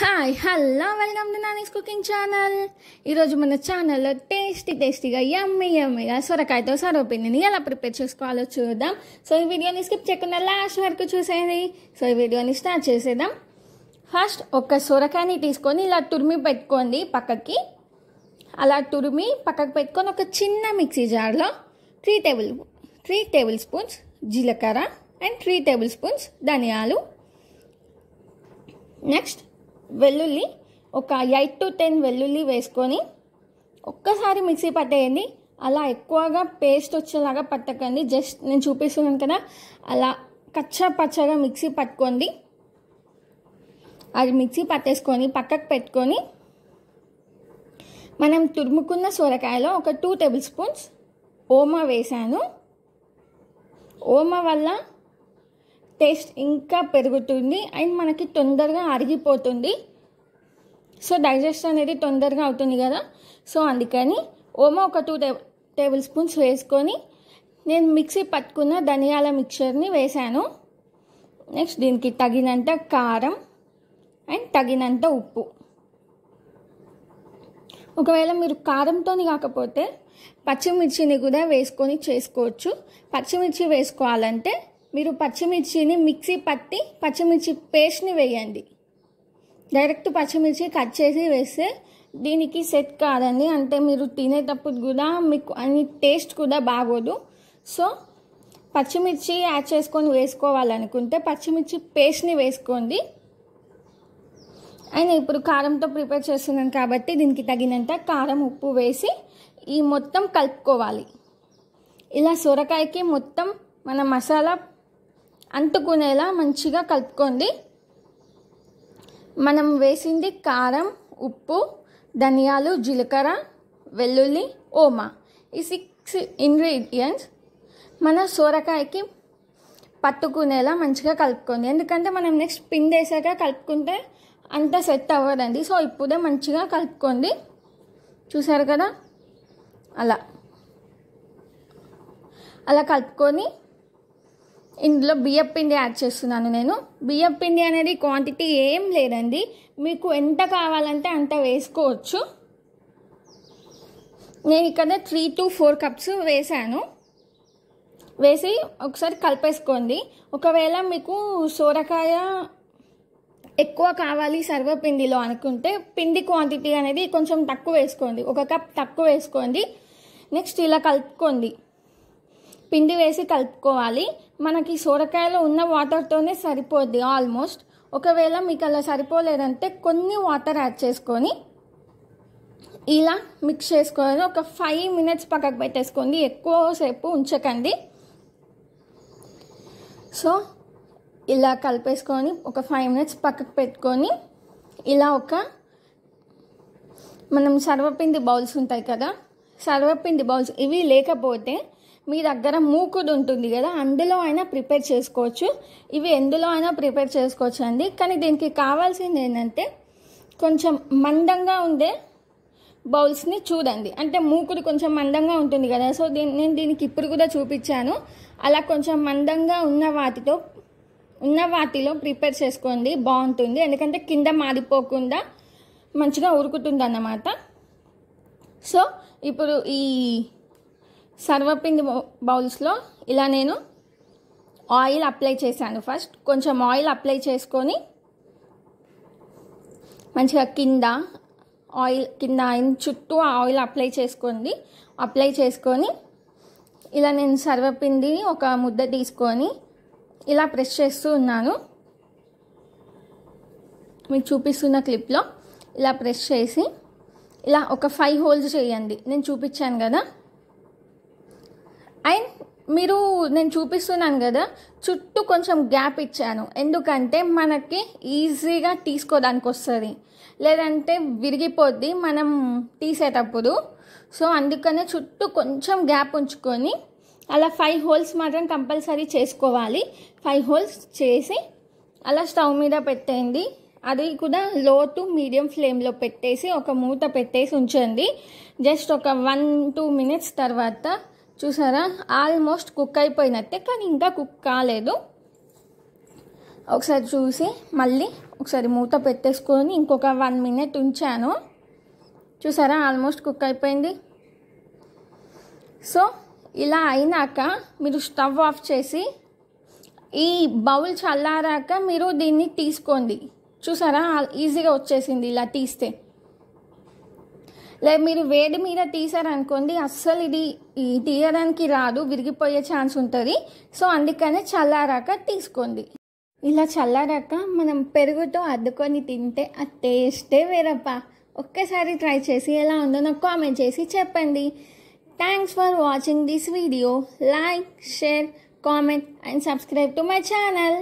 hi hello welcome to Nani's cooking channel ఈరోజు మన ఛానల్లో టేస్టీ టేస్టీగా ఎమ్మె ఎమ్మెగా సొరకాయతో సొరపిండిని ఎలా ప్రిపేర్ చేసుకోవాలో చూద్దాం సో ఈ వీడియోని స్కిప్ చేయకుండా లాస్ట్ వరకు చూసేది సో ఈ వీడియోని స్టార్ట్ చేసేద్దాం ఫస్ట్ ఒక సొరకాయని తీసుకొని ఇలా తురిమి పెట్టుకోండి పక్కకి అలా తురిమి పక్కకు పెట్టుకొని ఒక చిన్న మిక్సీ జార్లో three table three tablespoons జీలకర్ర అండ్ త్రీ టేబుల్ స్పూన్స్ ధనియాలు నెక్స్ట్ వెల్లుల్లి ఒక ఎయిట్ టు టెన్ వెల్లుల్లి వేసుకొని ఒక్కసారి మిక్సీ పట్టేయండి అలా ఎక్కువగా పేస్ట్ వచ్చేలాగా పట్టకండి జస్ట్ నేను చూపిస్తున్నాను కదా అలా కచ్చా పచ్చగా మిక్సీ పట్టుకోండి అది మిక్సీ పట్టేసుకొని పక్కకు పెట్టుకొని మనం తురుముకున్న సొరకాయలో ఒక టూ టేబుల్ స్పూన్స్ ఓమా వేశాను ఓమా వల్ల టేస్ట్ ఇంకా పెరుగుతుంది అండ్ మనకి తొందరగా అరిగిపోతుంది సో డైజెస్ట్ అనేది తొందరగా అవుతుంది కదా సో అందుకని ఓమో ఒక టూ టేబుల్ స్పూన్స్ వేసుకొని నేను మిక్సీ పట్టుకున్న ధనియాల మిక్చర్ని వేశాను నెక్స్ట్ దీనికి తగినంత కారం అండ్ తగినంత ఉప్పు ఒకవేళ మీరు కారంతో కాకపోతే పచ్చిమిర్చిని కూడా వేసుకొని చేసుకోవచ్చు పచ్చిమిర్చి వేసుకోవాలంటే మీరు పచ్చిమిర్చిని మిక్సీ పట్టి పచ్చిమిర్చి పేస్ట్ని వేయండి డైరెక్ట్ పచ్చిమిర్చి కట్ చేసి వేస్తే దీనికి సెట్ కాదండి అంటే మీరు తినేటప్పుడు కూడా మీకు అన్ని టేస్ట్ కూడా బాగోదు సో పచ్చిమిర్చి యాడ్ చేసుకొని వేసుకోవాలనుకుంటే పచ్చిమిర్చి పేస్ట్ని వేసుకోండి అండ్ ఇప్పుడు కారంతో ప్రిపేర్ చేస్తున్నాం కాబట్టి దీనికి తగినంత కారం ఉప్పు వేసి ఈ మొత్తం కలుపుకోవాలి ఇలా సొరకాయకి మొత్తం మన మసాలా అంటుకునేలా మంచిగా కలుపుకోండి మనం వేసింది కారం ఉప్పు ధనియాలు జీలకర్ర వెల్లుల్లి ఓమా ఈ సిక్స్ ఇంగ్రీడియంట్స్ మన సోరకాయకి పట్టుకునేలా మంచిగా కలుపుకోండి ఎందుకంటే మనం నెక్స్ట్ పిండి వేసాక కలుపుకుంటే అంత సెట్ అవ్వదండి సో ఇప్పుడే మంచిగా కలుపుకోండి చూసారు కదా అలా అలా కలుపుకొని ఇందులో పిండి యాడ్ చేస్తున్నాను నేను పిండి అనేది క్వాంటిటీ ఏం లేదండి మీకు ఎంత కావాలంటే అంత వేసుకోవచ్చు నేను ఇక్కడ త్రీ టు ఫోర్ కప్స్ వేసాను వేసి ఒకసారి కలిపేసుకోండి ఒకవేళ మీకు సోరకాయ ఎక్కువ కావాలి సర్వపిండిలో అనుకుంటే పిండి క్వాంటిటీ అనేది కొంచెం తక్కువ వేసుకోండి ఒక కప్ తక్కువ వేసుకోండి నెక్స్ట్ ఇలా కలుపుకోండి పిండి వేసి కలుపుకోవాలి మనకి సొరకాయలో ఉన్న వాటర్తోనే సరిపోద్ది ఆల్మోస్ట్ ఒకవేళ మీకు అలా సరిపోలేదంటే కొన్ని వాటర్ యాడ్ చేసుకొని ఇలా మిక్స్ చేసుకోవాలి ఒక ఫైవ్ మినిట్స్ పక్కకు పెట్టేసుకోండి ఎక్కువసేపు ఉంచకండి సో ఇలా కలిపేసుకొని ఒక ఫైవ్ మినిట్స్ పక్కకు పెట్టుకొని ఇలా ఒక మనం సర్వపిండి బౌల్స్ ఉంటాయి కదా సర్వపిండి బౌల్స్ ఇవి లేకపోతే మీ దగ్గర మూకుడు ఉంటుంది కదా అందులో అయినా ప్రిపేర్ చేసుకోవచ్చు ఇవి ఎందులో అయినా ప్రిపేర్ చేసుకోవచ్చు అండి కానీ దీనికి కావాల్సింది ఏంటంటే కొంచెం మందంగా ఉండే బౌల్స్ని చూడండి అంటే మూకుడు కొంచెం మందంగా ఉంటుంది కదా సో దీని నేను దీనికి ఇప్పుడు కూడా చూపించాను అలా కొంచెం మందంగా ఉన్న వాటితో ఉన్న వాటిలో ప్రిపేర్ చేసుకోండి బాగుంటుంది ఎందుకంటే కింద మారిపోకుండా మంచిగా ఉరుకుతుంది అన్నమాట సో ఇప్పుడు ఈ సర్వపిండి బౌల్స్లో ఇలా నేను ఆయిల్ అప్లై చేశాను ఫస్ట్ కొంచెం ఆయిల్ అప్లై చేసుకొని మంచిగా కింద ఆయిల్ కింద చుట్టూ ఆయిల్ అప్లై చేసుకోండి అప్లై చేసుకొని ఇలా నేను సర్వపిండిని ఒక ముద్ద తీసుకొని ఇలా ప్రెస్ చేస్తూ ఉన్నాను మీకు చూపిస్తున్న క్లిప్లో ఇలా ప్రెస్ చేసి ఇలా ఒక ఫైవ్ హోల్స్ చేయండి నేను చూపించాను కదా అండ్ మీరు నేను చూపిస్తున్నాను కదా చుట్టూ కొంచెం గ్యాప్ ఇచ్చాను ఎందుకంటే మనకి ఈజీగా తీసుకోవడానికి వస్తుంది లేదంటే విరిగిపోద్ది మనం తీసేటప్పుడు సో అందుకనే చుట్టూ కొంచెం గ్యాప్ ఉంచుకొని అలా ఫైవ్ హోల్స్ మాత్రం కంపల్సరీ చేసుకోవాలి ఫైవ్ హోల్స్ చేసి అలా స్టవ్ మీద పెట్టేయండి అది కూడా లో టు మీడియం ఫ్లేమ్లో పెట్టేసి ఒక మూత పెట్టేసి ఉంచండి జస్ట్ ఒక వన్ టూ మినిట్స్ తర్వాత చూసారా ఆల్మోస్ట్ కుక్ అయిపోయినట్టే కానీ ఇంకా కుక్ కాలేదు ఒకసారి చూసి మళ్ళీ ఒకసారి మూత పెట్టేసుకొని ఇంకొక వన్ మినిట్ ఉంచాను చూసారా ఆల్మోస్ట్ కుక్ అయిపోయింది సో ఇలా అయినాక మీరు స్టవ్ ఆఫ్ చేసి ఈ బౌల్ చల్లారాక మీరు దీన్ని తీసుకోండి చూసారా ఈజీగా వచ్చేసింది ఇలా తీస్తే లేదు మీరు వేడి మీద తీసారనుకోండి అస్సలు ఇది తీయడానికి రాదు విరిగిపోయే ఛాన్స్ ఉంటుంది సో అందుకనే చల్లారాక తీసుకోండి ఇలా చల్లారాక మనం పెరుగుతో అద్దుకొని తింటే ఆ టేస్టే వేరప్ప ఒక్కసారి ట్రై చేసి ఎలా ఉందో నాకు కామెంట్ చేసి చెప్పండి thanks for watching this video like share comment and subscribe to my channel